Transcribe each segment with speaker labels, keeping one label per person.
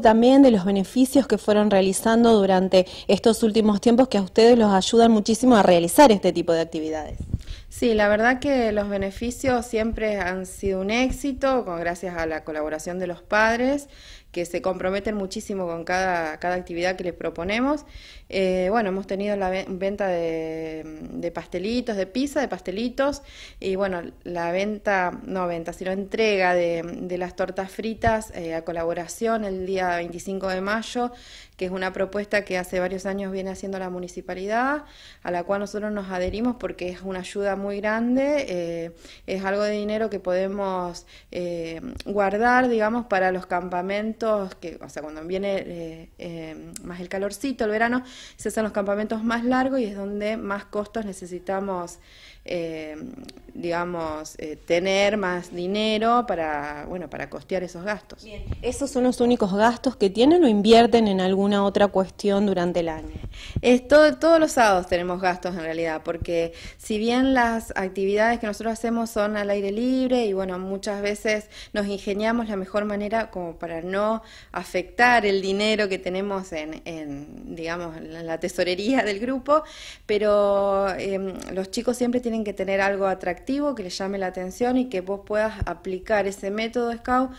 Speaker 1: también de los beneficios que fueron realizando durante estos últimos tiempos que a ustedes los ayudan muchísimo a realizar este tipo de actividades.
Speaker 2: Sí, la verdad que los beneficios siempre han sido un éxito, con, gracias a la colaboración de los padres, que se comprometen muchísimo con cada, cada actividad que les proponemos. Eh, bueno, hemos tenido la venta de, pastelitos, de pizza, de pastelitos, y bueno, la venta, no venta, sino entrega de, las tortas fritas eh, a colaboración el día 25 de mayo, que es una propuesta que hace varios años viene haciendo la municipalidad, a la cual nosotros nos adherimos porque es una ayuda muy muy grande, eh, es algo de dinero que podemos eh, guardar, digamos, para los campamentos, que, o sea, cuando viene eh, más el calorcito, el verano, se hacen los campamentos más largos y es donde más costos necesitamos, digamos, tener más dinero para, bueno, para costear esos gastos. Bien.
Speaker 1: ¿Esos son los únicos gastos que tienen o invierten en alguna otra cuestión durante el año? Es todos los sábados
Speaker 2: tenemos gastos en realidad, porque si bien las actividades que nosotros hacemos son al aire libre y bueno, muchas veces nos ingeniamos la mejor manera como para no afectar el dinero que tenemos en, digamos, la tesorería del grupo, pero em, los chicos siempre tienen que tener algo atractivo que les llame la atención y que vos puedas aplicar ese método Scout,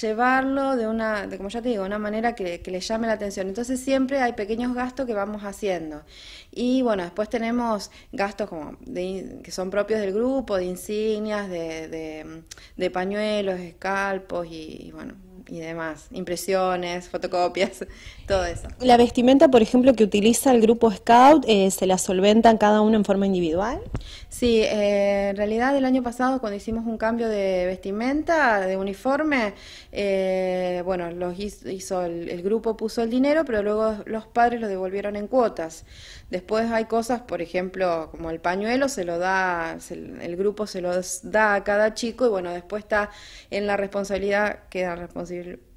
Speaker 2: llevarlo de una, como ya te digo, una manera que, que les llame la atención. Entonces siempre hay pequeños gastos que vamos haciendo. Y bueno, después tenemos gastos como de, que son propios del grupo, de insignias, de, de, de pañuelos, escalpos y bueno, y demás, impresiones, fotocopias, todo eso.
Speaker 1: ¿La vestimenta, por ejemplo, que utiliza el grupo Scout, eh, se la solventan cada uno en forma individual?
Speaker 2: Sí, eh, en realidad el año pasado cuando hicimos un cambio de vestimenta, de uniforme, eh, bueno, los hizo, el, grupo puso el dinero, pero luego los padres lo devolvieron en cuotas. Después hay cosas, por ejemplo, como el pañuelo, se lo da, el grupo se lo da a cada chico y bueno, después está en la responsabilidad, queda responsabilidad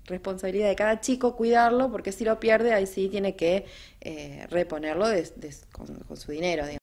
Speaker 2: responsabilidad de cada chico cuidarlo, porque si lo pierde, ahí sí tiene que eh, reponerlo con, con, su dinero,